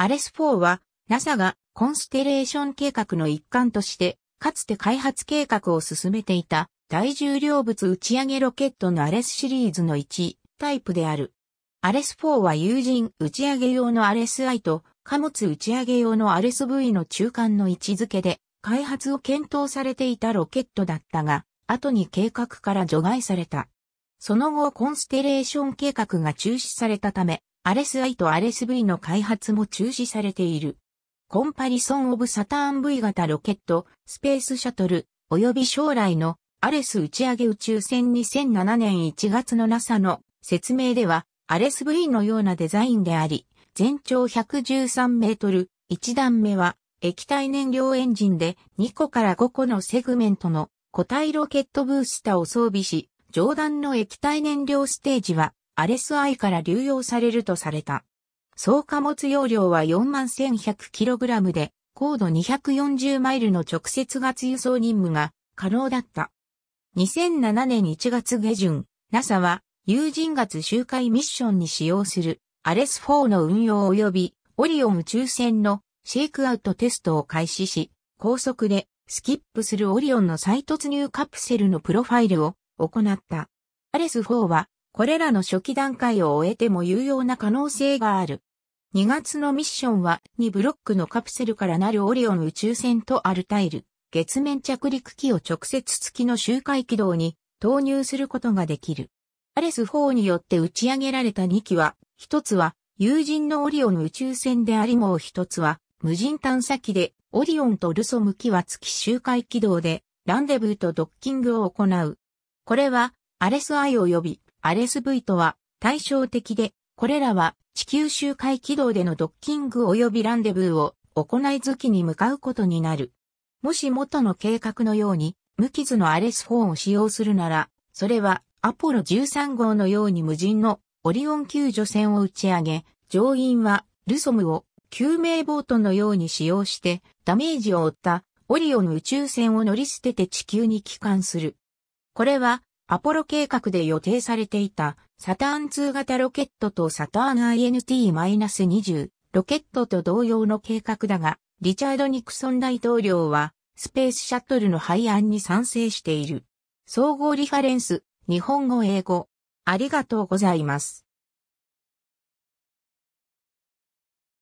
アレス4は NASA がコンステレーション計画の一環として、かつて開発計画を進めていた大重量物打ち上げロケットのアレスシリーズの1タイプである。アレス4は有人打ち上げ用のアレス I と貨物打ち上げ用のアレス V の中間の位置づけで開発を検討されていたロケットだったが、後に計画から除外された。その後コンステレーション計画が中止されたため、アレス I とアレス V の開発も中止されている。コンパリソン・オブ・サターン V 型ロケット、スペースシャトル、及び将来のアレス打ち上げ宇宙船2007年1月の NASA の説明では、アレス V のようなデザインであり、全長113メートル、1段目は液体燃料エンジンで2個から5個のセグメントの固体ロケットブースターを装備し、上段の液体燃料ステージはアスア i から流用されるとされた。総貨物容量は 41,100kg で、高度240マイルの直接月輸送任務が可能だった。2007年1月下旬、NASA は有人月周回ミッションに使用するアレス4の運用及びオリオン宇宙船のシェイクアウトテストを開始し、高速でスキップするオリオンの再突入カプセルのプロファイルを行った。アレス4はこれらの初期段階を終えても有用な可能性がある。2月のミッションは2ブロックのカプセルからなるオリオン宇宙船とアルタイル、月面着陸機を直接月の周回軌道に投入することができる。アレス4によって打ち上げられた2機は、1つは友人のオリオン宇宙船でありもう1つは無人探査機でオリオンとルソム機は月周回軌道でランデブーとドッキングを行う。これはアレス I 及び、アレス V とは対照的で、これらは地球周回軌道でのドッキング及びランデブーを行い月に向かうことになる。もし元の計画のように無傷のアレス4を使用するなら、それはアポロ13号のように無人のオリオン救助船を打ち上げ、乗員はルソムを救命ボートのように使用してダメージを負ったオリオン宇宙船を乗り捨てて地球に帰還する。これはアポロ計画で予定されていたサターン2型ロケットとサターン INT-20 ロケットと同様の計画だが、リチャード・ニクソン大統領はスペースシャトルの廃案に賛成している。総合リファレンス、日本語英語。ありがとうございます。